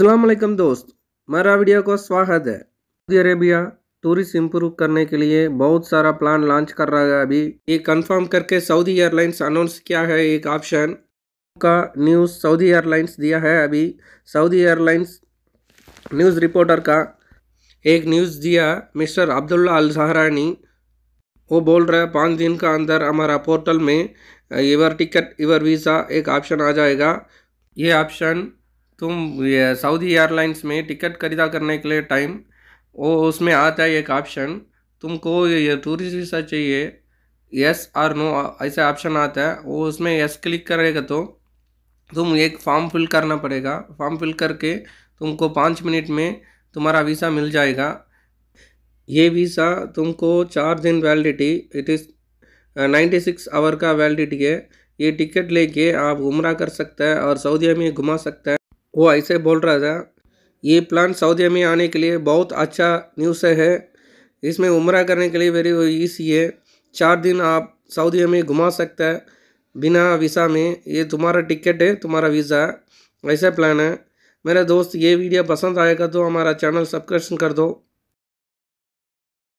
अस्सलाम दोस्त मेरा वीडियो को स्वागत है सऊदी अरेबिया टूरिस्ट इम्प्रूव करने के लिए बहुत सारा प्लान लॉन्च कर रहा है अभी ये कंफर्म करके सऊदी एयरलाइंस अनाउंस किया है एक ऑप्शन का न्यूज़ सऊदी एयरलाइंस दिया है अभी सऊदी एयरलाइंस न्यूज़ रिपोर्टर का एक न्यूज़ दिया मिस्टर अब्दुल्ला अल सहरानी वो बोल रहे हैं पाँच दिन का अंदर हमारा पोर्टल में यवर टिकट यूर वीज़ा एक ऑप्शन आ जाएगा ये ऑप्शन तुम ये सऊदी एयरलाइंस में टिकट खरीदा करने के लिए टाइम वो उसमें आता है एक ऑप्शन तुमको ये टूरिस्ट वीसा चाहिए यस और नो ऐसा ऑप्शन आता है वो उसमें यस क्लिक करेगा तो तुम एक फॉर्म फिल करना पड़ेगा फॉर्म फिल करके तुमको पाँच मिनट में तुम्हारा वीसा मिल जाएगा ये वीसा तुमको चार दिन validity it is ninety six hour का वैलिडिटी है ये टिकट लेके आप उम्र कर सकते हैं और सऊदी में घुमा सकते हैं वो ऐसे बोल रहा था ये प्लान सऊदी में आने के लिए बहुत अच्छा न्यूज़ है इसमें उम्र करने के लिए वेरी ईजी है चार दिन आप सऊदी में घुमा सकते हैं बिना वीज़ा में ये तुम्हारा टिकट है तुम्हारा वीज़ा ऐसा प्लान है मेरा दोस्त ये वीडियो पसंद आएगा तो हमारा चैनल सब्सक्रिप्शन कर दो